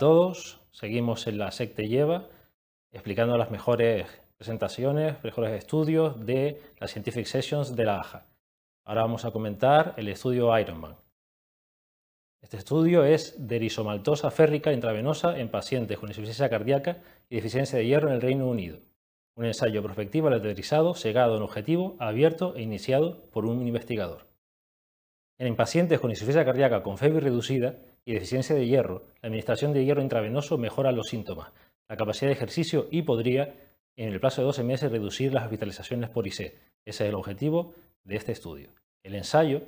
todos. Seguimos en la SECTE lleva, explicando las mejores presentaciones, mejores estudios de las Scientific Sessions de la AJA. Ahora vamos a comentar el estudio Ironman. Este estudio es de risomaltosa férrica intravenosa en pacientes con insuficiencia cardíaca y deficiencia de hierro en el Reino Unido. Un ensayo prospectivo aleatorizado, segado en objetivo, abierto e iniciado por un investigador. En pacientes con insuficiencia cardíaca con FEBI reducida, y deficiencia de hierro, la administración de hierro intravenoso mejora los síntomas, la capacidad de ejercicio y podría, en el plazo de 12 meses, reducir las hospitalizaciones por IC. Ese es el objetivo de este estudio. El ensayo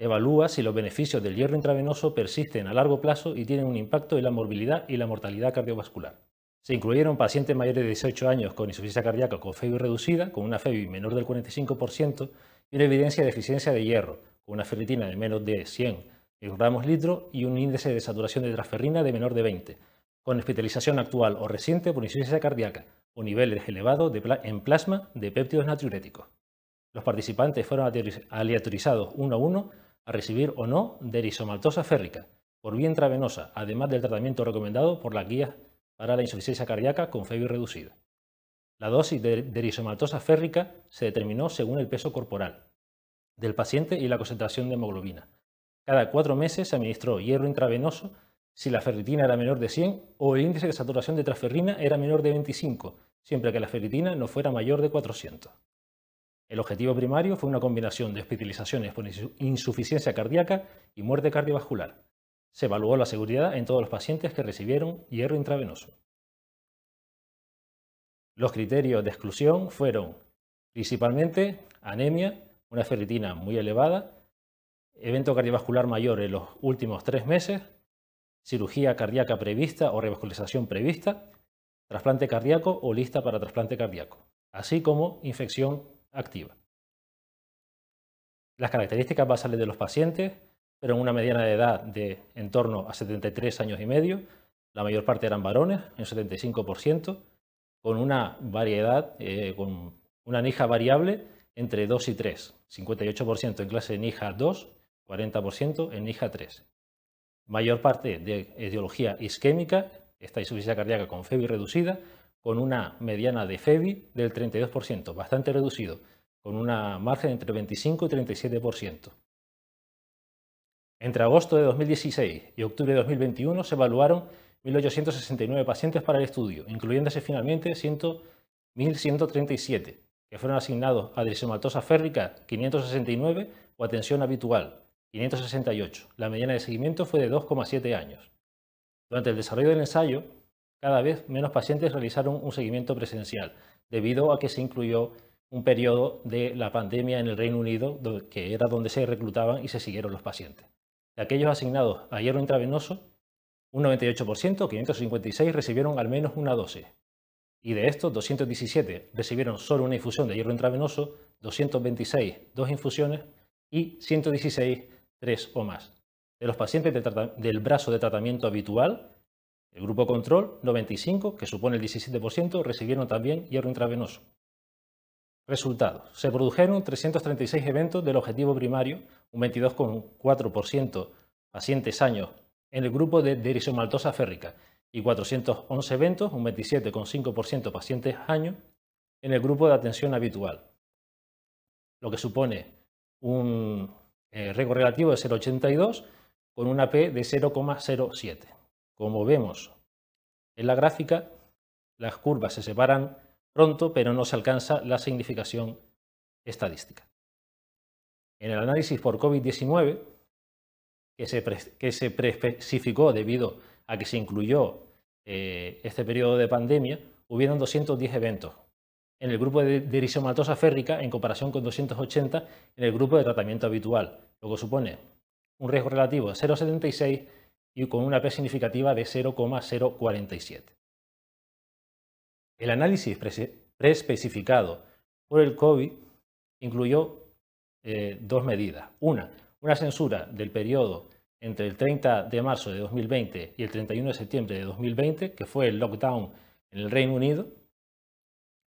evalúa si los beneficios del hierro intravenoso persisten a largo plazo y tienen un impacto en la morbilidad y la mortalidad cardiovascular. Se incluyeron pacientes mayores de 18 años con insuficiencia cardíaca con FEBI reducida, con una FEBI menor del 45% y una evidencia de deficiencia de hierro, con una ferritina de menos de 100 gramos litro y un índice de saturación de transferrina de menor de 20, con hospitalización actual o reciente por insuficiencia cardíaca o niveles elevados en plasma de péptidos natriuréticos. Los participantes fueron aleatorizados uno a uno a recibir o no derisomaltosa férrica por vía intravenosa, además del tratamiento recomendado por las guías para la insuficiencia cardíaca con FEBI reducida. La dosis de derisomaltosa férrica se determinó según el peso corporal del paciente y la concentración de hemoglobina, cada cuatro meses se administró hierro intravenoso si la ferritina era menor de 100 o el índice de saturación de transferrina era menor de 25, siempre que la ferritina no fuera mayor de 400. El objetivo primario fue una combinación de hospitalizaciones por insuficiencia cardíaca y muerte cardiovascular. Se evaluó la seguridad en todos los pacientes que recibieron hierro intravenoso. Los criterios de exclusión fueron principalmente anemia, una ferritina muy elevada evento cardiovascular mayor en los últimos tres meses, cirugía cardíaca prevista o revascularización prevista, trasplante cardíaco o lista para trasplante cardíaco, así como infección activa. Las características basales de los pacientes, pero en una mediana de edad de en torno a 73 años y medio, la mayor parte eran varones, en 75%, con una variedad, eh, con una nija variable entre 2 y 3, 58% en clase de nija 2 40% en niha 3. Mayor parte de etiología isquémica, esta insuficiencia cardíaca con FEBI reducida, con una mediana de FEBI del 32%, bastante reducido, con una margen entre 25 y 37%. Entre agosto de 2016 y octubre de 2021 se evaluaron 1.869 pacientes para el estudio, incluyéndose finalmente 1.137, que fueron asignados a disematosa férrica 569 o atención habitual, 568. La mediana de seguimiento fue de 2,7 años. Durante el desarrollo del ensayo, cada vez menos pacientes realizaron un seguimiento presencial, debido a que se incluyó un periodo de la pandemia en el Reino Unido, que era donde se reclutaban y se siguieron los pacientes. De aquellos asignados a hierro intravenoso, un 98%, 556, recibieron al menos una dosis. Y de estos, 217 recibieron solo una infusión de hierro intravenoso, 226 dos infusiones y 116 tres o más. De los pacientes del brazo de tratamiento habitual, el grupo control, 95, que supone el 17%, recibieron también hierro intravenoso. Resultados. Se produjeron 336 eventos del objetivo primario, un 22,4% pacientes años en el grupo de derisomaltosa férrica y 411 eventos, un 27,5% pacientes año, en el grupo de atención habitual, lo que supone un el eh, riesgo relativo es 0,82 con una P de 0,07. Como vemos en la gráfica, las curvas se separan pronto, pero no se alcanza la significación estadística. En el análisis por COVID-19, que se, que preespecificó debido a que se incluyó eh, este periodo de pandemia, hubieron 210 eventos, en el grupo de, férrica en comparación con 280 en el grupo de tratamiento habitual, lo que supone un riesgo relativo de 0,76 y con una P significativa de 0,047. El análisis preespecificado por el COVID incluyó eh, dos medidas. Una, una censura del periodo entre el 30 de marzo de 2020 y el 31 de septiembre de 2020, que fue el lockdown en el Reino Unido,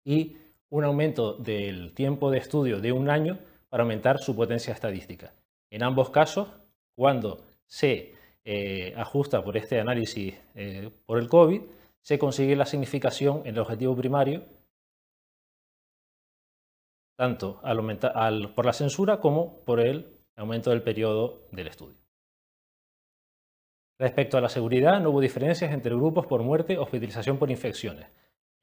y un aumento del tiempo de estudio de un año para aumentar su potencia estadística. En ambos casos, cuando se eh, ajusta por este análisis eh, por el COVID, se consigue la significación en el objetivo primario, tanto por la censura como por el aumento del periodo del estudio. Respecto a la seguridad, no hubo diferencias entre grupos por muerte o hospitalización por infecciones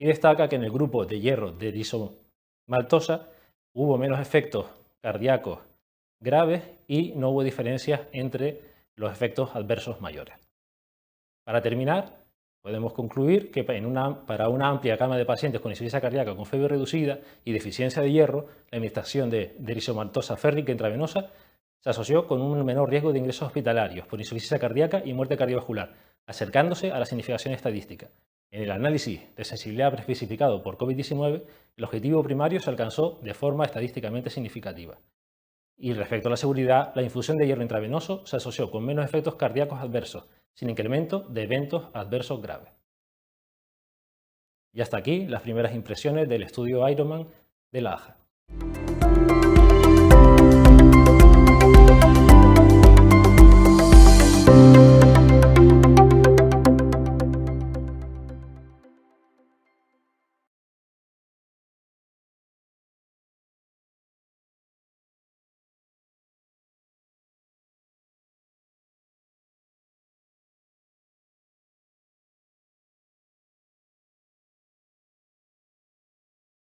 y destaca que en el grupo de hierro de disomaltosa hubo menos efectos cardíacos graves y no hubo diferencias entre los efectos adversos mayores. Para terminar, podemos concluir que para una amplia gama de pacientes con insuficiencia cardíaca con febre reducida y deficiencia de hierro, la administración de derisomaltosa férrica intravenosa se asoció con un menor riesgo de ingresos hospitalarios por insuficiencia cardíaca y muerte cardiovascular, acercándose a la significación estadística. En el análisis de sensibilidad preespecificado por COVID-19, el objetivo primario se alcanzó de forma estadísticamente significativa. Y respecto a la seguridad, la infusión de hierro intravenoso se asoció con menos efectos cardíacos adversos, sin incremento de eventos adversos graves. Y hasta aquí las primeras impresiones del estudio Ironman de la AJA.